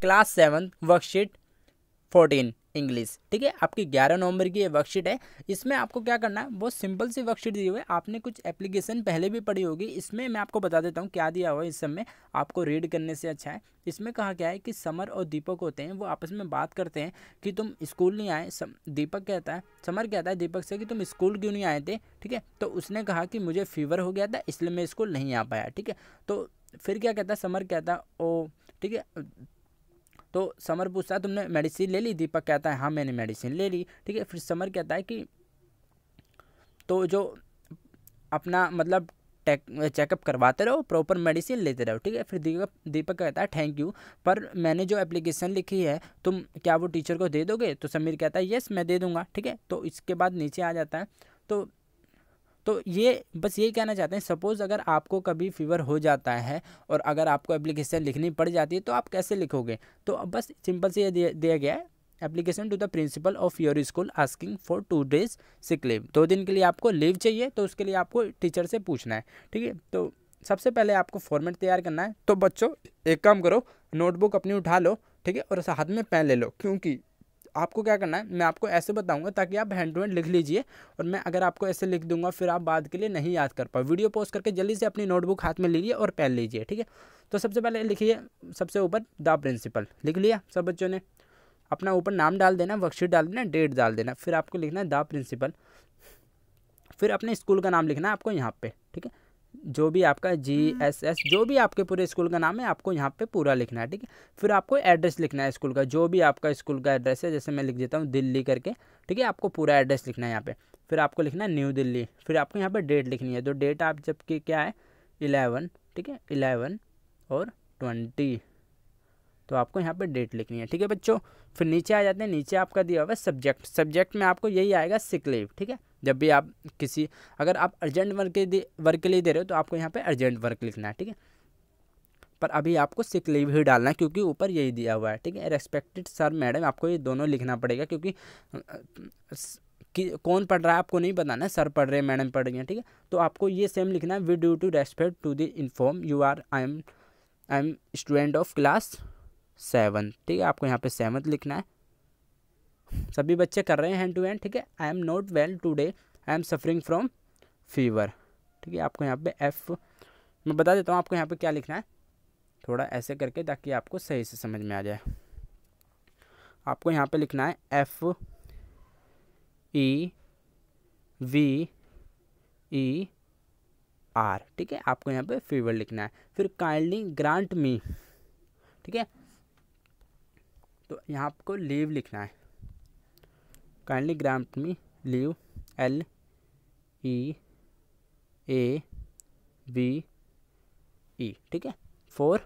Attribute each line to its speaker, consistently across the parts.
Speaker 1: class seven worksheet fourteen English ठीक है आपकी ग्यारह नवंबर की ये वर्कशीट है इसमें आपको क्या करना है बहुत सिंपल सी वर्कशीट दी हुई है आपने कुछ एप्लीकेशन पहले भी पढ़ी होगी इसमें मैं आपको बता देता हूँ क्या दिया हुआ है इस समय आपको रीड करने से अच्छा है इसमें कहा गया है कि समर और दीपक होते हैं वो आपस में बात करते हैं कि तुम स्कूल नहीं आए सम, दीपक कहता है समर कहता है दीपक से कि तुम स्कूल क्यों नहीं आए थे ठीक है तो उसने कहा कि मुझे फीवर हो गया था इसलिए मैं स्कूल नहीं आ पाया ठीक है तो फिर क्या कहता है समर कहता ओ ठीक है तो समर पूछता है तुमने मेडिसिन ले ली दीपक कहता है हाँ मैंने मेडिसिन ले ली ठीक है फिर समर कहता है कि तो जो अपना मतलब चेकअप करवाते रहो प्रॉपर मेडिसिन लेते रहो ठीक है फिर दीपक दीपक कहता है थैंक यू पर मैंने जो एप्लीकेशन लिखी है तुम क्या वो टीचर को दे दोगे तो समीर कहता है यस मैं दे दूंगा ठीक है तो इसके बाद नीचे आ जाता है तो तो ये बस ये कहना चाहते हैं सपोज़ अगर आपको कभी फीवर हो जाता है और अगर आपको एप्लीकेशन लिखनी पड़ जाती है तो आप कैसे लिखोगे तो बस सिंपल से ये दिया गया है application to the principal of your school asking for two days sick leave दो दिन के लिए आपको लीव चाहिए तो उसके लिए आपको टीचर से पूछना है ठीक है तो सबसे पहले आपको फॉर्मेट तैयार करना है तो बच्चों एक काम करो नोटबुक अपनी उठा लो ठीक है और हाथ में पेन ले लो क्योंकि आपको क्या करना है मैं आपको ऐसे बताऊँगा ताकि आप हैंड टू हैंड लिख लीजिए और मैं अगर आपको ऐसे लिख दूंगा फिर आप बाद के लिए नहीं याद कर पाओ वीडियो पोस्ट करके जल्दी से अपनी नोटबुक हाथ में लीजिए और पेन लीजिए ठीक है तो सबसे पहले लिखिए सबसे ऊपर द प्रिंसिपल लिख लिया सब बच्चों ने अपना ऊपर नाम डाल देना वर्कशीट डाल देना डेट डाल देना फिर आपको लिखना है द प्रिंसिपल फिर अपने स्कूल का नाम लिखना है आपको यहाँ पे ठीक है जो भी आपका जी एस एस जो भी आपके पूरे स्कूल का नाम है आपको यहाँ पे पूरा लिखना है ठीक है फिर आपको एड्रेस लिखना है स्कूल का जो भी आपका स्कूल का एड्रेस है जैसे मैं लिख देता हूँ दिल्ली करके ठीक है आपको पूरा एड्रेस लिखना है यहाँ पे फिर आपको लिखना है न्यू दिल्ली फिर आपको यहाँ पर डेट लिखनी है तो डेट आप जबकि क्या है इलेवन ठीक है इलेवन और ट्वेंटी तो आपको यहाँ पर डेट लिखनी है ठीक है बच्चों फिर नीचे आ जाते हैं नीचे आपका दिया हुआ है सब्जेक्ट सब्जेक्ट में आपको यही आएगा सिकलीव ठीक है जब भी आप किसी अगर आप अर्जेंट वर्क के वर्क के लिए दे रहे हो तो आपको यहाँ पर अर्जेंट वर्क लिखना है ठीक है पर अभी आपको सिक लीव ही डालना है क्योंकि ऊपर यही दिया हुआ है ठीक है रेस्पेक्टेड सर मैडम आपको ये दोनों लिखना पड़ेगा क्योंकि कि कौन पढ़ रहा है आपको नहीं बताना ना सर पढ़ रहे हैं मैडम पढ़ रही हैं ठीक है तो आपको ये सेम लिखना है we due to respect to the inform you are I am I am student of class seven ठीक है आपको यहाँ पे सेवन लिखना है सभी बच्चे कर रहे हैं हैंड टू हैंड ठीक है I am not well today I am suffering from fever ठीक है आपको यहाँ पे एफ़ मैं बता देता हूँ आपको यहाँ पे क्या लिखना है थोड़ा ऐसे करके ताकि आपको सही से समझ में आ जाए आपको यहाँ पे लिखना है F E V E R ठीक है आपको यहाँ पे फीवर लिखना है फिर काइंडली ग्रांट मी ठीक है तो यहाँ आपको लीव लिखना है kindly grant me leave L E A V e ठीक है फोर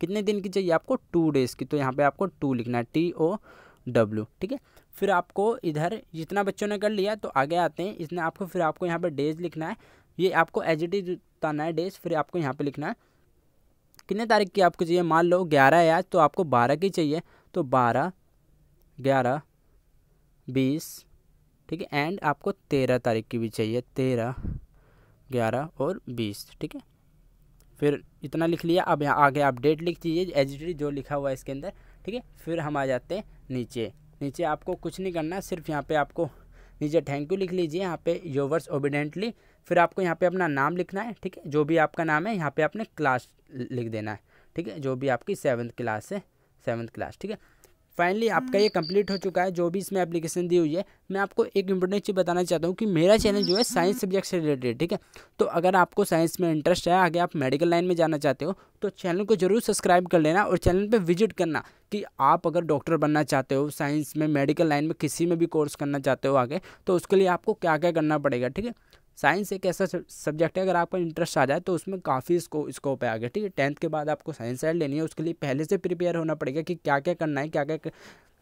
Speaker 1: कितने दिन की चाहिए आपको टू डेज़ की तो यहाँ पे आपको टू लिखना है टी ओ डब्ल्यू ठीक है फिर आपको इधर जितना बच्चों ने कर लिया तो आगे आते हैं इसने आपको फिर आपको यहाँ पे डेज लिखना है ये आपको एज इट इज उताना है डेज फिर आपको यहाँ पे लिखना है कितने तारीख की आपको चाहिए मान लो ग्यारह है आज तो आपको बारह की चाहिए तो बारह ग्यारह बीस ठीक है एंड आपको तेरह तारीख की भी चाहिए तेरह ग्यारह और बीस ठीक है फिर इतना लिख लिया अब यहाँ आगे आप डेट लिख दीजिए एच जो लिखा हुआ है इसके अंदर ठीक है फिर हम आ जाते हैं नीचे नीचे आपको कुछ नहीं करना सिर्फ यहाँ पे आपको नीचे थैंक यू लिख लीजिए यहाँ पे योवर्स ओबिडेंटली फिर आपको यहाँ पे अपना नाम लिखना है ठीक है जो भी आपका नाम है यहाँ पे आपने क्लास लिख देना है ठीक है जो भी आपकी सेवन्थ क्लास है सेवन्थ क्लास ठीक है फाइनली आपका ये कंप्लीट हो चुका है जो भी इसमें एप्लीकेशन दी हुई है मैं आपको एक इंपॉर्टेंट चीज़ बताना चाहता हूँ कि मेरा चैनल जो है साइंस सब्जेक्ट से रिलेटेड ठीक है तो अगर आपको साइंस में इंटरेस्ट है आगे आप मेडिकल लाइन में जाना चाहते हो तो चैनल को जरूर सब्सक्राइब कर लेना और चैनल पर विजिट करना कि आप अगर डॉक्टर बनना चाहते हो साइंस में मेडिकल लाइन में किसी में भी कोर्स करना चाहते हो आगे तो उसके लिए आपको क्या क्या करना पड़ेगा ठीक है साइंस एक ऐसा सब्जेक्ट है अगर आपका इंटरेस्ट आ जाए तो उसमें काफ़ी इसको स्कोप है आगे ठीक है टेंथ के बाद आपको साइंस साइड लेनी है उसके लिए पहले से प्रिपेयर होना पड़ेगा कि क्या क्या करना है क्या क्या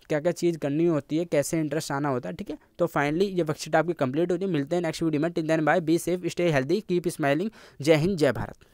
Speaker 1: क्या क्या चीज़ करनी होती है कैसे इंटरेस्ट आना होता है ठीक है तो फाइनली ये वर्कशीट आपकी कंप्लीट होती है मिलते हैं नेक्स्ट वीडियो में till then bye be safe stay healthy keep smiling जय हिंद जय भारत